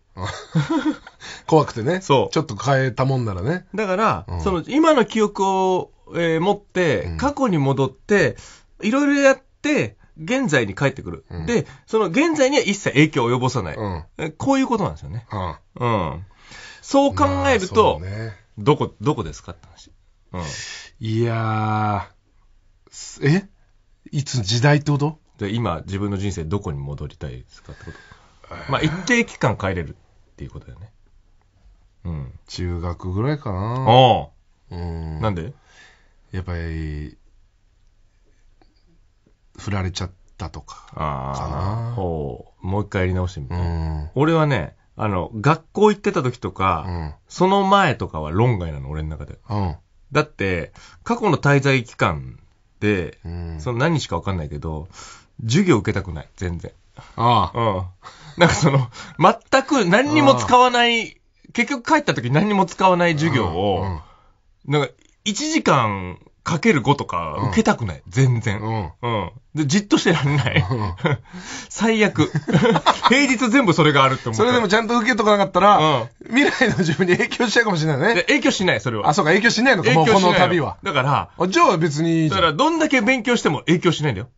怖くてね。そう。ちょっと変えたもんならね。だから、うん、その、今の記憶を、えー、持って、過去に戻って、いろいろやって、現在に帰ってくる、うん、で、その現在には一切影響を及ぼさない。うん、こういうことなんですよね。うん。そう考えると、まあね、どこ、どこですかって話。うん、いやー、えいつ時代ってことで今、自分の人生どこに戻りたいですかってことまあ、一定期間帰れるっていうことだよね。うん。中学ぐらいかな。おうん。なんでやっぱり、振られちゃったとか、かな。ほう。もう一回やり直してみて。うん、俺はね、あの、学校行ってた時とか、うん、その前とかは論外なの、俺の中で。うん、だって、過去の滞在期間で、うん、その何しか分かんないけど、授業受けたくない、全然。ああ。うん。なんかその、全く何にも使わない、結局帰った時何にも使わない授業を、なんか1時間かける5とか受けたくない。全然。うん。で、じっとしてらんない。最悪。平日全部それがあるって思う。それでもちゃんと受けとかなかったら、未来の自分に影響しちゃうかもしれないね。影響しない、それは。あ、そうか、影響しないのか、もこの旅は。だから、じゃあ別にだから、どんだけ勉強しても影響しないんだよ。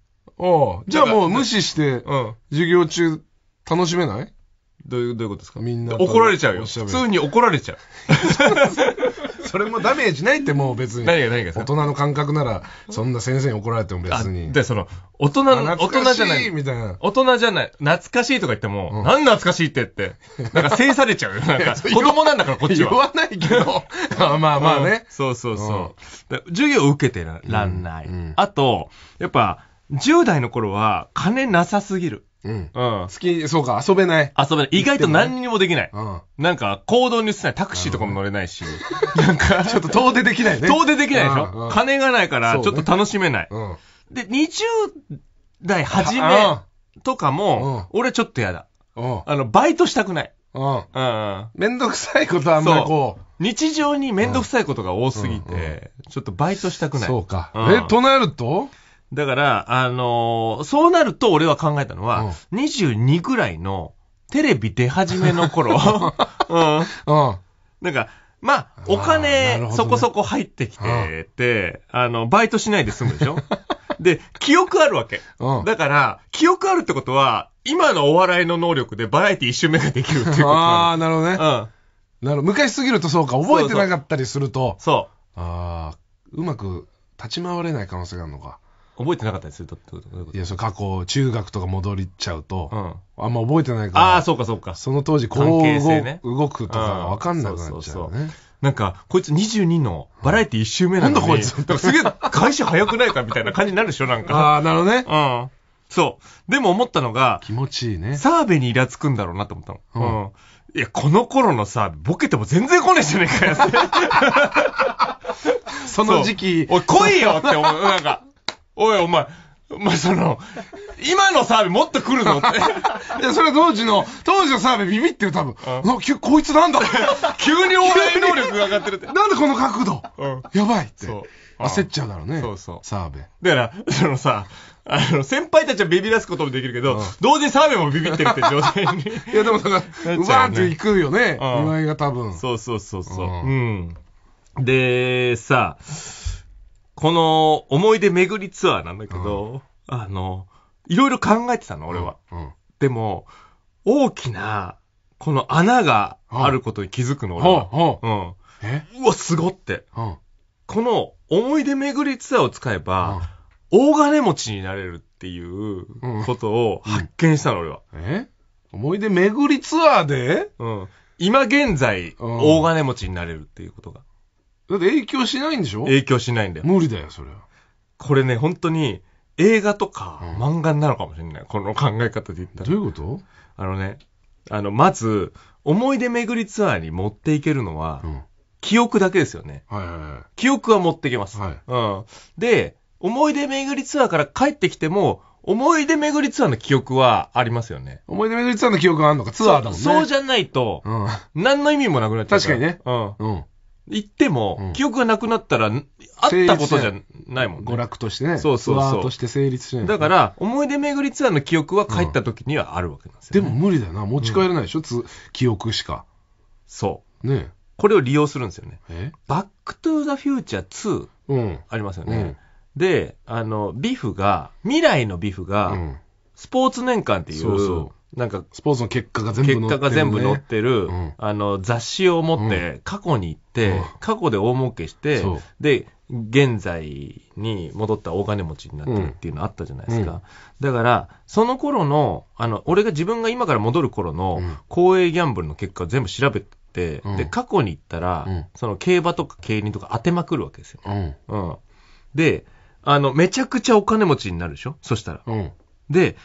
おじゃあもう無視して、授業中楽しめないどういうどういうことですかみんな怒られちゃうよ普通に怒られちゃう それもダメージないってもう別に何が何が大人の感覚ならそんな先生に怒られても別にでその大人の大人じゃないみたいな大人じゃない懐かしいとか言っても、何懐かしいってってなんか制されちゃうよ なんか子供なんだからこっちは言わないけど まあまあね、そうそうそう、授業を受けてらんない、あとやっぱ10代の頃は金なさすぎるうん。うん。好き、そうか、遊べない。遊べない。意外と何にもできない。うん。なんか、行動に移せない。タクシーとかも乗れないし。なんか、ちょっと遠出できないね。遠出できないでしょ金がないから、ちょっと楽しめない。うん。で、20代初めとかも、俺ちょっとやだ。うん。あの、バイトしたくない。うん。うん。めんどくさいことあんまりこう。日常にめんどくさいことが多すぎて、ちょっとバイトしたくない。そうか。え、となるとだから、あのー、そうなると俺は考えたのは、うん、22ぐらいのテレビ出始めの頃、うん。うん。なんか、まあ、お金、ね、そこそこ入ってきてて、あの、バイトしないで済むでしょ で、記憶あるわけ。うん、だから、記憶あるってことは、今のお笑いの能力でバラエティ一周目ができるっていうことああ、なるほどね。うん。なるほど。昔すぎるとそうか、覚えてなかったりすると。そうそうああ、うまく立ち回れない可能性があるのか。覚えてなかったりするとってこといや、そう、過去、中学とか戻りちゃうと、うん、あんま覚えてないから、ああ、そうかそうか。その当時、こう動,、ね、動くとかわかんなくなっちゃうね。そうそうそうなんか、こいつ22のバラエティ1周目なん、だこいつ。かすげえ、開始早くないかみたいな感じになるでしょ、なんか。ああ、なるほどね。うん。そう。でも思ったのが、気持ちいいね。澤部にイラつくんだろうなと思ったの。うん。うん、いや、この頃のさ、ボケても全然来ねえじゃねえかよ、その時期。おい、来いよって思う。なんか、おいお前、お前その、今の澤部もっと来るぞって。いや、それは当時の、当時の澤部ビビってる多分。こいつなんだって。急にお笑能力が上がってるって。なんでこの角度、うん、やばいって。焦っちゃうだろうね。そうそう。澤部。だから、そのさ、あの、先輩たちはビビらすこともできるけど、同時に澤部もビビってるって状態に。いや、でもだかうわーっていくよね。うまが多分。そうそうそうそう。うん。で、さ、この思い出巡りツアーなんだけど、あの、いろいろ考えてたの、俺は。うんでも、大きな、この穴があることに気づくの、俺は。うん。うわ、すごって。うん、この思い出巡りツアーを使えば、大金持ちになれるっていうことを発見したの、俺は。え思い出巡りツアーでうん。今現在、大金持ちになれるっていうことが。だって影響しないんでしょ影響しないんだよ。無理だよ、それは。これね、本当に、映画とか漫画なのかもしれない。この考え方で言ったら。どういうことあのね、あの、まず、思い出巡りツアーに持っていけるのは、記憶だけですよね。はいはいはい。記憶は持っていけます。はい。うん。で、思い出巡りツアーから帰ってきても、思い出巡りツアーの記憶はありますよね。思い出巡りツアーの記憶があるのか、ツアーだもんね。そうじゃないと、うん、何の意味もなくなっちゃう。確かにね。うん。うん。行っても、記憶がなくなったら、あったことじゃないもんね。娯楽としてね。そうそうそう。ツアーとして成立しない。だから、思い出巡りツアーの記憶は帰った時にはあるわけなんですよ、ねでも無理だな。持ち帰れないでしょ、記憶しか。そう。ねこれを利用するんですよね。バックトゥーザフューチャー2、ありますよね。で、あの、ビフが、未来のビフが、スポーツ年間っていう、そうそうなんか、スポーツの結果が全部載ってる、ね、結果が全部載ってる、うん、あの、雑誌を持って過去に行って、うん、過去で大儲けして、うん、で、現在に戻った大金持ちになってるっていうのあったじゃないですか。だから、その頃の、あの、俺が自分が今から戻る頃の、公営ギャンブルの結果を全部調べて、で、過去に行ったら、その競馬とか競輪とか当てまくるわけですよ。うん。で、あの、めちゃくちゃお金持ちになるでしょそしたら。で、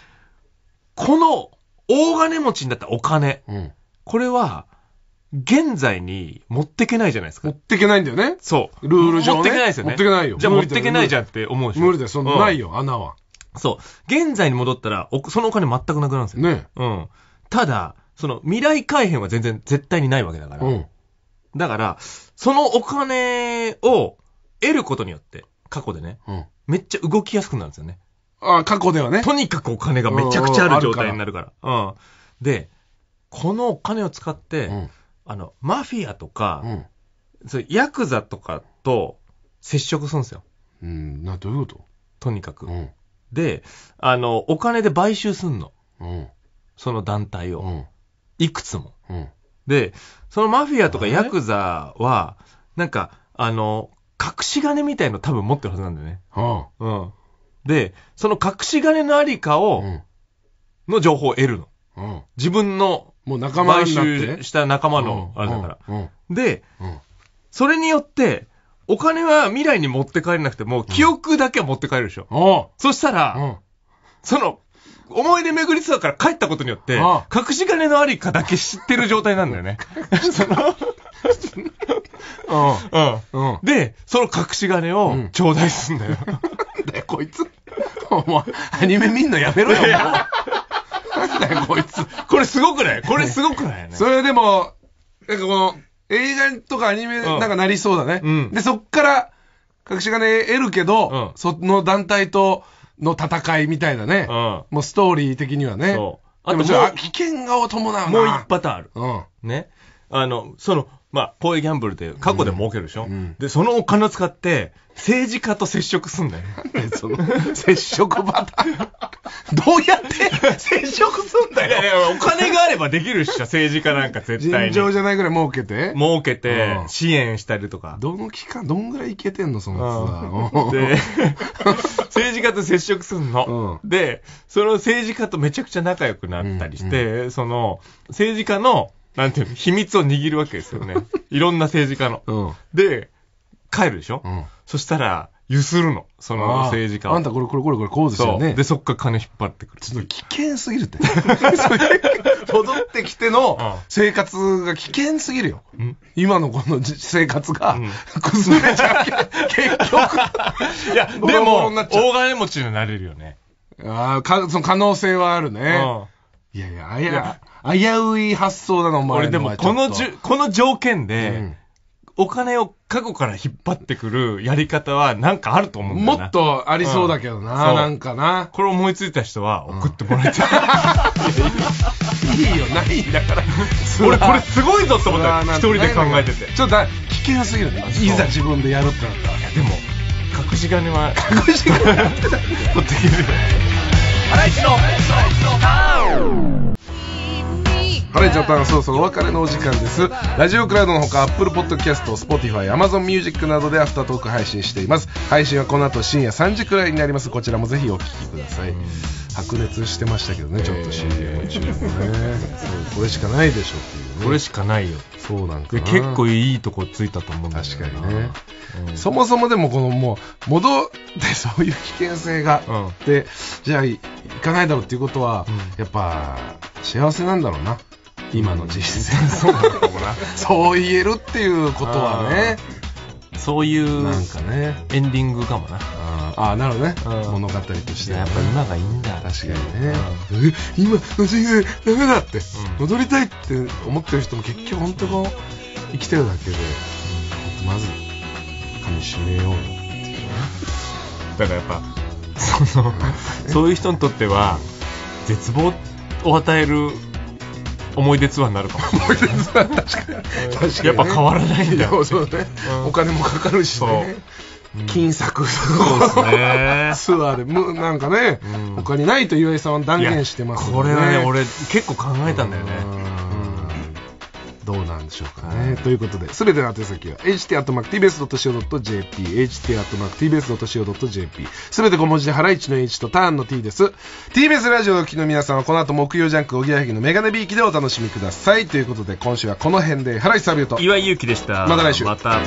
この大金持ちになったお金。うん。これは、現在に持ってけないじゃないですか。持ってけないんだよね。そう。ルール上、ね、持ってけないですよね。持ってけないよ。じゃあ持ってけないじゃんって思うでしょ。無理だよ。そん、ないよ、穴は。そう。現在に戻ったら、そのお金全くなくなるんですよ。ね。うん。ただ、その未来改変は全然絶対にないわけだから。うん。だから、そのお金を得ることによって、過去でね、うん、めっちゃ動きやすくなるんですよね。あ過去ではね。とにかくお金がめちゃくちゃある状態になるから。うん。で、このお金を使って、うん、あの、マフィアとか、うん、そヤクザとかと接触するんですよ。うん、な、どういうこととにかく、うん。で、あの、お金で買収すんの。うん。その団体を。うん、いくつも。うん。で、そのマフィアとかヤクザは、なんか、あの、隠し金みたいの多分持ってるはずなんだよね。うん。で、その隠し金のありかを、の情報を得るの。うん、自分の、もう仲間買収した仲間の、あれだから。うん、で、それによって、お金は未来に持って帰れなくても、記憶だけは持って帰るでしょ。そしたら、その、思い出巡りツアーから帰ったことによって、隠し金のありかだけ知ってる状態なんだよね。そのうん。うん。で、その隠し金を頂戴すんだよ。だよ、こいつ。お前、アニメ見んのやめろよ、なんだよ、こいつ。これすごくないこれすごくない それでも、なんかこの、映画とかアニメなんかなりそうだね。で、そっから、隠し金得るけど、その団体との戦いみたいなね。もうストーリー的にはね。そう。あと危険が伴うな。もう一パターンある。うん。ね。あの、その、まあ、いうギャンブルで過去で儲けるでしょ、うんうん、で、そのお金を使って、政治家と接触すんだよ。その、接触パターン。どうやって接触すんだよ。いやいや、お金があればできるっしょ、政治家なんか絶対に。尋常じゃないぐらい儲けて儲けて、支援したりとか。どの期間、どんぐらいいけてんの、そのやつは。で、政治家と接触すんの、で、その政治家とめちゃくちゃ仲良くなったりして、うんうん、その、政治家の、なんていうの、秘密を握るわけですよね。いろんな政治家の。うんで、帰るでしょ、うんそしたら、ゆするの。その政治家を。あんたこれこれこれこれこうですよね。で、そっから金引っ張ってくる。ちょっと危険すぎるって。戻ってきての生活が危険すぎるよ。ん今のこの生活が崩れちゃうけど。結局。いや、でも、大金持ちになれるよね。ああ、かその可能性はあるね。いやいや、あや、危うい発想なの前俺でも、このじゅ、この条件で、うんお金を過去から引っ張ってくるやり方はなんかあると思うんだよもっとありそうだけどな、うん、なんかな。これ思いついた人は送ってもらいたい。いいよ、ないんだから。俺これすごいぞって思った一人で考えてて。ちょっと危険すぎるね。いざ自分でやるってなったら。いやでも、隠し金は。隠し金は。ってきる。ハライチのハライチのターンそうそう、お別れのお時間ですラジオクラウドのほか Apple Podcast、Spotify、Amazon Music などでアフタートーク配信しています配信はこの後深夜3時くらいになりますこちらもぜひお聴きください白熱してましたけどねちょっと CM 中もね、え ー、これしかないでしょっていう、ね、これしかないよそうなんか結構いいとこついたと思うんだよ確かにね、うん、そもそもでもこのもう戻ってそういう危険性がうん、じゃあ行かないだろうっていうことは、うん、やっぱ幸せなんだろうな今の実践そうなのかもな そう言えるっていうことはねそういうなんかねエンディングかもなああなるほどね、うん物語としてやっぱ今がいいんだ確かにね、え今の人生ダメだって、うん戻りたいって思ってる人も結局本当こう生きてるだけでまず噛み締めようっていうねだからやっぱそのそういう人にとっては絶望を与える思い出ツアーになるかも出ツアい確かにやっぱ変わらないんだよそうね、お金もかかるしねそう金策、そうですね。ツ アーで、むなんかね、他にないと岩井さんは断言してますこれはね、俺、結構考えたんだよね。どうなんでしょうかね。ということで、すべての宛先は、ht.mactbs.co.jp、h t m a c t b s h o j p すべて小文字で、ハライチの h とターンの t です。tbs ラジオの機の皆さんは、この後、木曜ジャンク、おぎやはぎのメガネビーキでお楽しみください。ということで、今週はこの辺で、ハライチサビューと、岩井ゆうきでした。また来週。また。